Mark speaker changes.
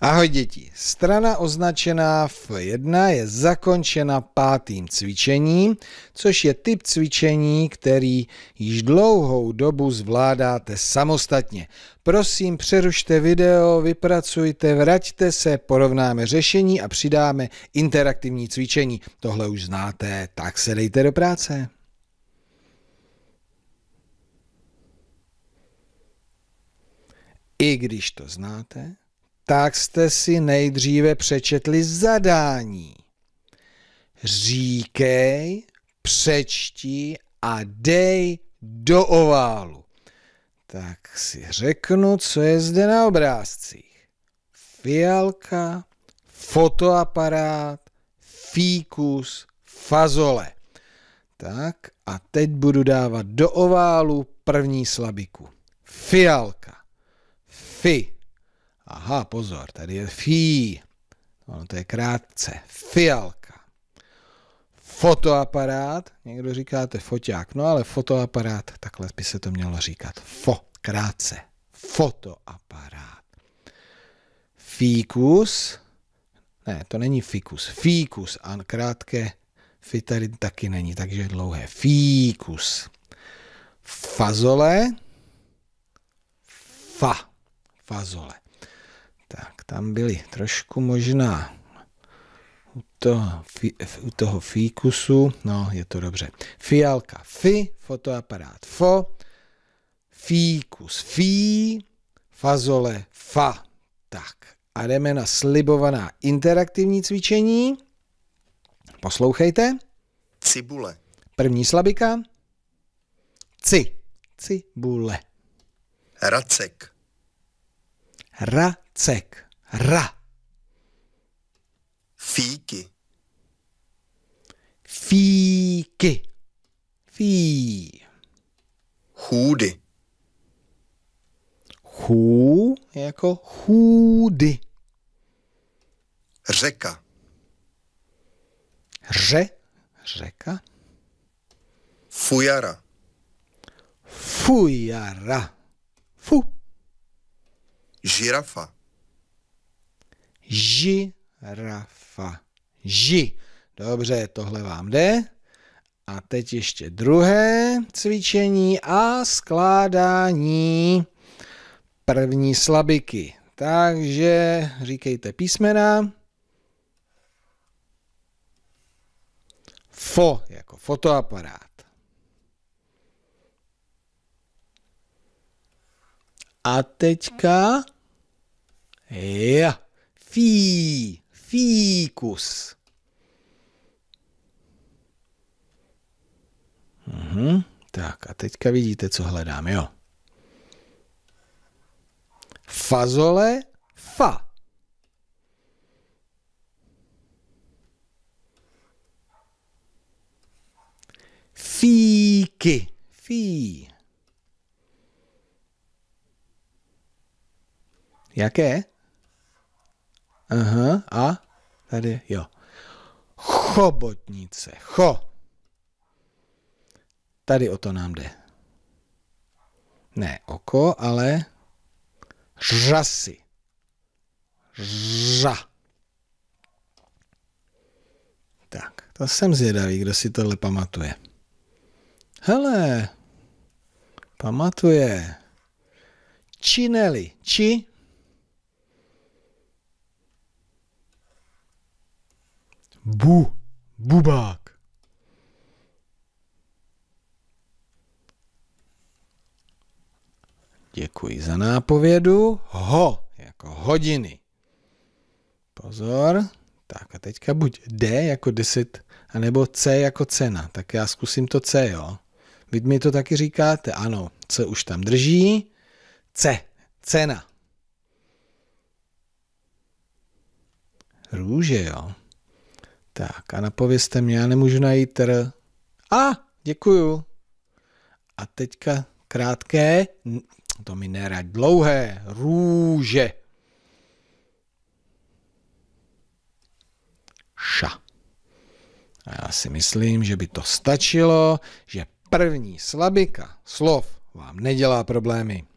Speaker 1: Ahoj děti, strana označená F1 je zakončena pátým cvičením, což je typ cvičení, který již dlouhou dobu zvládáte samostatně. Prosím, přerušte video, vypracujte, vraťte se, porovnáme řešení a přidáme interaktivní cvičení. Tohle už znáte, tak se dejte do práce. I když to znáte, tak jste si nejdříve přečetli zadání. Říkej, přečti a dej do oválu. Tak si řeknu, co je zde na obrázcích. Fialka, fotoaparát, fíkus, fazole. Tak a teď budu dávat do oválu první slabiku. Fialka. Fi Aha, pozor, tady je fí. Ono to je krátce. Fialka. Fotoaparát. Někdo říkáte foťák, no ale fotoaparát, takhle by se to mělo říkat. Fo, krátce. Fotoaparát. Fíkus. Ne, to není fikus. Fíkus a krátké fi tady taky není, takže je dlouhé. Fíkus. Fazole. Fa. Fazole tam byli trošku možná u toho, u toho fíkusu, no je to dobře, fialka fi, fotoaparát fo, fíkus fi fazole fa. Tak a jdeme na slibovaná interaktivní cvičení. Poslouchejte. Cibule. První slabika. Ci. Cibule. Racek. Racek ra. Fique. Fique. fí, Hůdy. Hů jako hůdy. Řeka. Ře, řeka. Fujara. Fujara. Fu. Žirafa. Žirafa. Ži. Dobře, tohle vám jde. A teď ještě druhé cvičení a skládání první slabiky. Takže říkejte písmena. Fo jako fotoaparát. A teďka ja. Fí, fíkus. Mhm. Tak a teďka vidíte, co hledám, jo. Fazole, fa. Fíky, fí. Jaké? Aha, a tady, jo. Chobotnice, cho. Tady o to nám jde. Ne oko, ale řasy. Ža. Tak, to jsem zvědavý, kdo si tohle pamatuje. Hele, pamatuje. Čineli, či Bu, bubák. Děkuji za nápovědu. Ho, jako hodiny. Pozor. Tak a teďka buď D jako deset, anebo C jako cena. Tak já zkusím to C, jo. Vy mi to taky říkáte? Ano, C už tam drží. C, cena. Růže, jo. Tak a napověste mě, já nemůžu najít r. A, děkuju. A teďka krátké, to mi nerad, dlouhé, růže. Ša. A já si myslím, že by to stačilo, že první slabika slov vám nedělá problémy.